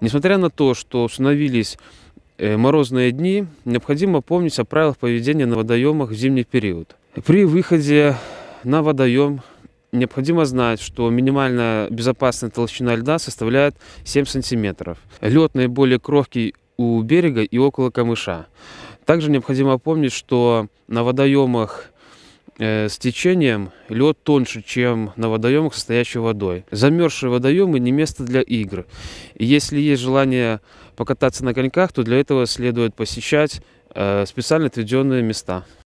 Несмотря на то, что установились э, морозные дни, необходимо помнить о правилах поведения на водоемах в зимний период. При выходе на водоем необходимо знать, что минимальная безопасная толщина льда составляет 7 сантиметров. Лед наиболее крохкий у берега и около камыша. Также необходимо помнить, что на водоемах Э, с течением лед тоньше, чем на водоемах, состоящих водой. Замерзшие водоемы не место для игр. И если есть желание покататься на коньках, то для этого следует посещать э, специально отведенные места.